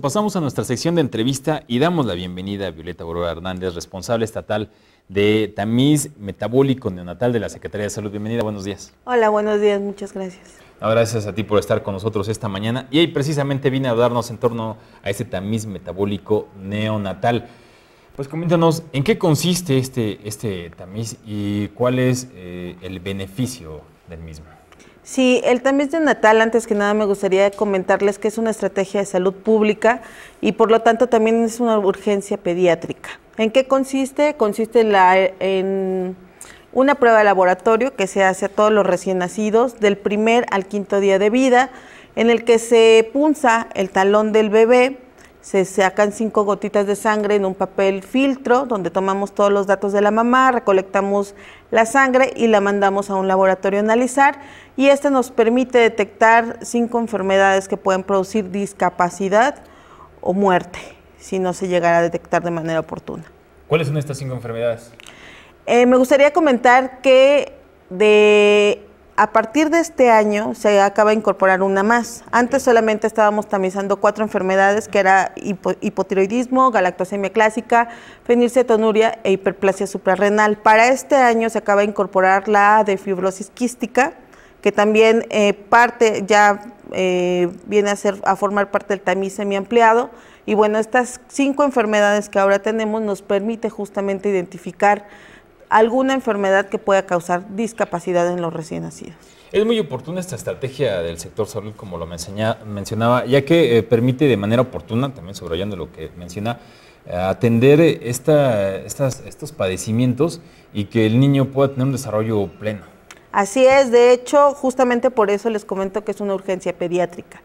Pasamos a nuestra sección de entrevista y damos la bienvenida a Violeta Aurora Hernández, responsable estatal de tamiz metabólico neonatal de la Secretaría de Salud. Bienvenida, buenos días. Hola, buenos días, muchas gracias. Ah, gracias a ti por estar con nosotros esta mañana y ahí precisamente vine a darnos en torno a este tamiz metabólico neonatal. Pues coméntanos, ¿en qué consiste este, este tamiz y cuál es eh, el beneficio del mismo? Sí, el tamiz de natal, antes que nada me gustaría comentarles que es una estrategia de salud pública y por lo tanto también es una urgencia pediátrica. ¿En qué consiste? Consiste en, en una prueba de laboratorio que se hace a todos los recién nacidos del primer al quinto día de vida, en el que se punza el talón del bebé se sacan cinco gotitas de sangre en un papel filtro donde tomamos todos los datos de la mamá, recolectamos la sangre y la mandamos a un laboratorio a analizar y este nos permite detectar cinco enfermedades que pueden producir discapacidad o muerte si no se llegara a detectar de manera oportuna. ¿Cuáles son estas cinco enfermedades? Eh, me gustaría comentar que de a partir de este año se acaba de incorporar una más. Antes solamente estábamos tamizando cuatro enfermedades que era hipotiroidismo, galactosemia clásica, fenilcetonuria e hiperplasia suprarrenal. Para este año se acaba de incorporar la de fibrosis quística, que también eh, parte ya eh, viene a, ser, a formar parte del tamiz semiampliado. Y bueno, estas cinco enfermedades que ahora tenemos nos permite justamente identificar alguna enfermedad que pueda causar discapacidad en los recién nacidos. Es muy oportuna esta estrategia del sector salud, como lo mencionaba, ya que eh, permite de manera oportuna, también subrayando lo que menciona, eh, atender estos padecimientos y que el niño pueda tener un desarrollo pleno. Así es, de hecho, justamente por eso les comento que es una urgencia pediátrica.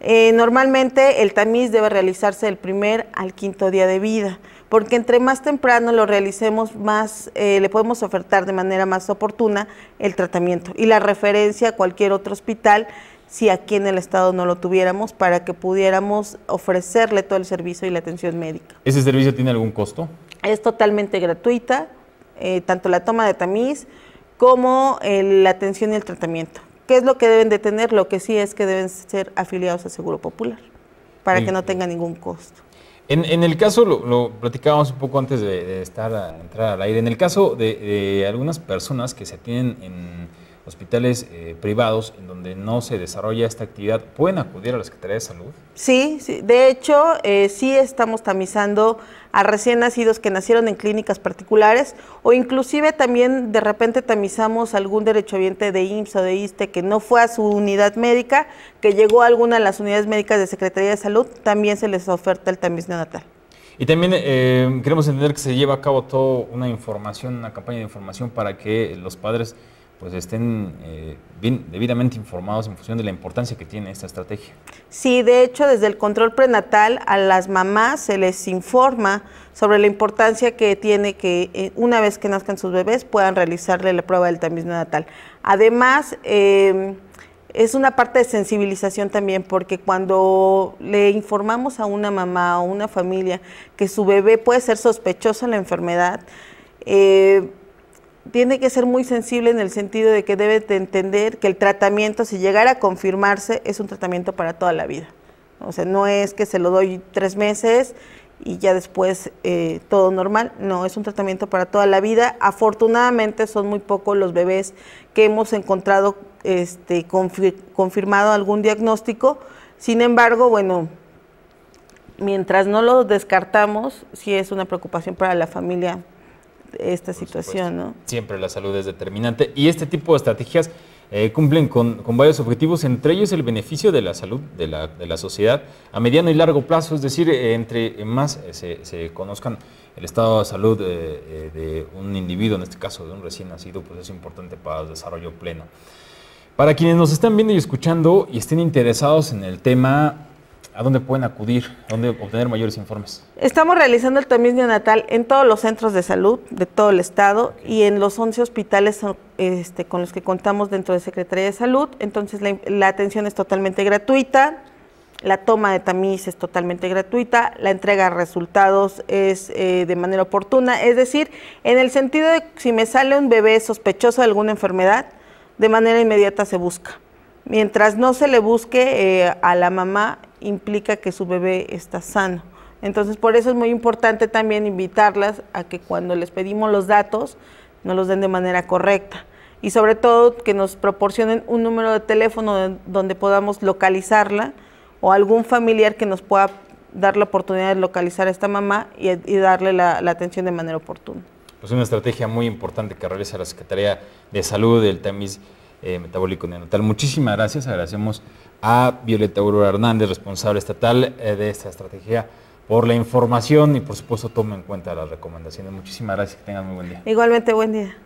Eh, normalmente el tamiz debe realizarse del primer al quinto día de vida porque entre más temprano lo realicemos, más eh, le podemos ofertar de manera más oportuna el tratamiento y la referencia a cualquier otro hospital si aquí en el estado no lo tuviéramos para que pudiéramos ofrecerle todo el servicio y la atención médica. ¿Ese servicio tiene algún costo? Es totalmente gratuita, eh, tanto la toma de tamiz como eh, la atención y el tratamiento. ¿Qué es lo que deben de tener? Lo que sí es que deben ser afiliados a Seguro Popular para que no tenga ningún costo. En, en el caso, lo, platicábamos un poco antes de, estar a, entrar al aire, en el caso de, de algunas personas que se tienen en hospitales eh, privados en donde no se desarrolla esta actividad, ¿pueden acudir a la Secretaría de Salud? Sí, sí. de hecho, eh, sí estamos tamizando a recién nacidos que nacieron en clínicas particulares o inclusive también de repente tamizamos algún derechohabiente de IMSS o de ISTE que no fue a su unidad médica, que llegó a alguna de las unidades médicas de Secretaría de Salud, también se les oferta el tamiz neonatal. Y también eh, queremos entender que se lleva a cabo toda una información, una campaña de información para que los padres pues estén eh, bien, debidamente informados en función de la importancia que tiene esta estrategia. Sí, de hecho, desde el control prenatal a las mamás se les informa sobre la importancia que tiene que eh, una vez que nazcan sus bebés puedan realizarle la prueba del tamiz natal. Además, em, es una parte de sensibilización también, porque cuando le informamos a una mamá o una familia que su bebé puede ser sospechoso de la enfermedad, eh, tiene que ser muy sensible en el sentido de que debe de entender que el tratamiento, si llegara a confirmarse, es un tratamiento para toda la vida. O sea, no es que se lo doy tres meses y ya después eh, todo normal. No, es un tratamiento para toda la vida. Afortunadamente son muy pocos los bebés que hemos encontrado este, confirmado algún diagnóstico. Sin embargo, bueno, mientras no lo descartamos, sí es una preocupación para la familia esta situación, ¿no? Siempre la salud es determinante y este tipo de estrategias eh, cumplen con, varios objetivos, entre ellos el beneficio de la salud de la, de la sociedad a mediano y largo plazo, es decir, eh, entre más eh, se, se, conozcan el estado de salud de un individuo, en este caso de un recién nacido, pues es importante para el desarrollo pleno. Para quienes nos están viendo y escuchando y estén interesados en el tema, ¿A dónde pueden acudir? ¿A dónde obtener mayores informes? Estamos realizando el tamiz neonatal en todos los centros de salud de todo el estado y en los 11 hospitales este, con los que contamos dentro de Secretaría de Salud. Entonces la, atención es totalmente gratuita, la toma de tamiz es totalmente gratuita, la entrega de resultados es eh, de manera oportuna, es decir, en el sentido de si me sale un bebé sospechoso de alguna enfermedad, de manera inmediata se busca. Mientras no se le busque eh, a la mamá, implica que su bebé está sano. Entonces, por eso es muy importante también invitarlas a que cuando les pedimos los datos, nos los den de manera correcta. Y sobre todo que nos proporcionen un número de teléfono donde podamos localizarla o algún familiar que nos pueda dar la oportunidad de localizar a esta mamá y, darle la, atención de manera oportuna. Es una estrategia muy importante que realiza la Secretaría de Salud, del TAMIS eh, metabólico neonatal. Muchísimas gracias. Agradecemos a Violeta Aurora Hernández, responsable estatal eh, de esta estrategia, por la información y por supuesto tome en cuenta las recomendaciones. Muchísimas gracias. Que tengan muy buen día. Igualmente, buen día.